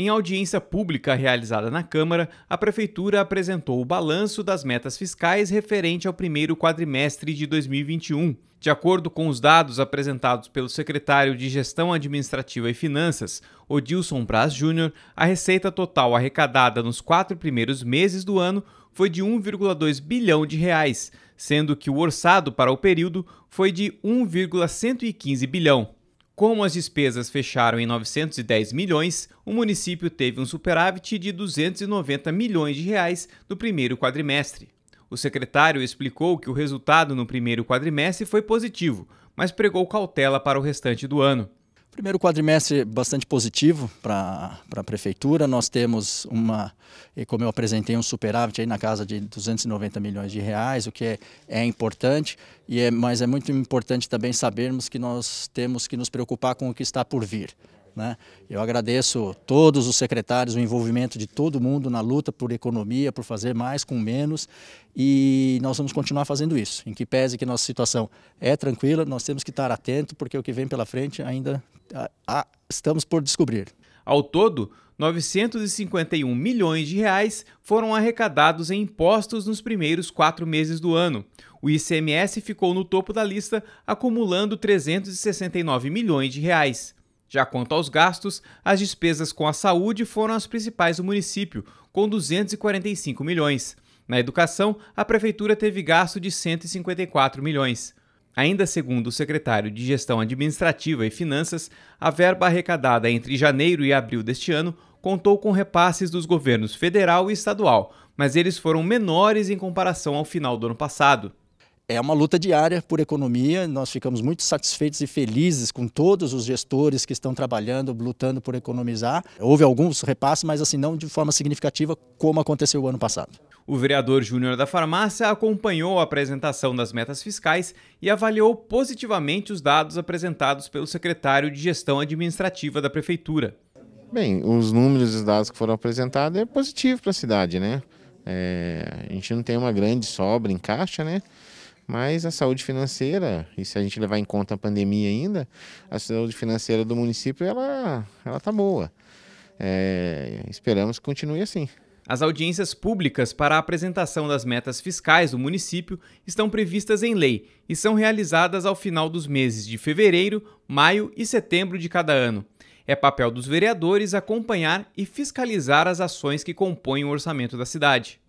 Em audiência pública realizada na Câmara, a Prefeitura apresentou o balanço das metas fiscais referente ao primeiro quadrimestre de 2021. De acordo com os dados apresentados pelo secretário de Gestão Administrativa e Finanças, Odilson Braz Júnior, a receita total arrecadada nos quatro primeiros meses do ano foi de 1,2 bilhão de reais, sendo que o orçado para o período foi de 1,115 bilhão. Como as despesas fecharam em 910 milhões, o município teve um superávit de 290 milhões de reais no primeiro quadrimestre. O secretário explicou que o resultado no primeiro quadrimestre foi positivo, mas pregou cautela para o restante do ano. Primeiro quadrimestre bastante positivo para a prefeitura. Nós temos uma, como eu apresentei, um superávit aí na casa de 290 milhões de reais, o que é, é importante. E é, mas é muito importante também sabermos que nós temos que nos preocupar com o que está por vir. Né? Eu agradeço todos os secretários, o envolvimento de todo mundo na luta por economia, por fazer mais com menos e nós vamos continuar fazendo isso. Em que pese que nossa situação é tranquila, nós temos que estar atento porque o que vem pela frente ainda ah, estamos por descobrir. Ao todo, 951 milhões de reais foram arrecadados em impostos nos primeiros quatro meses do ano. O ICMS ficou no topo da lista, acumulando 369 milhões de reais. Já quanto aos gastos, as despesas com a saúde foram as principais do município, com 245 milhões. Na educação, a prefeitura teve gasto de 154 milhões. Ainda segundo o secretário de Gestão Administrativa e Finanças, a verba arrecadada entre janeiro e abril deste ano contou com repasses dos governos federal e estadual, mas eles foram menores em comparação ao final do ano passado é uma luta diária por economia. Nós ficamos muito satisfeitos e felizes com todos os gestores que estão trabalhando, lutando por economizar. Houve alguns repasses, mas assim não de forma significativa como aconteceu o ano passado. O vereador Júnior da Farmácia acompanhou a apresentação das metas fiscais e avaliou positivamente os dados apresentados pelo secretário de Gestão Administrativa da Prefeitura. Bem, os números e os dados que foram apresentados é positivo para a cidade, né? É, a gente não tem uma grande sobra em caixa, né? Mas a saúde financeira, e se a gente levar em conta a pandemia ainda, a saúde financeira do município ela ela tá boa. É, esperamos que continue assim. As audiências públicas para a apresentação das metas fiscais do município estão previstas em lei e são realizadas ao final dos meses de fevereiro, maio e setembro de cada ano. É papel dos vereadores acompanhar e fiscalizar as ações que compõem o orçamento da cidade.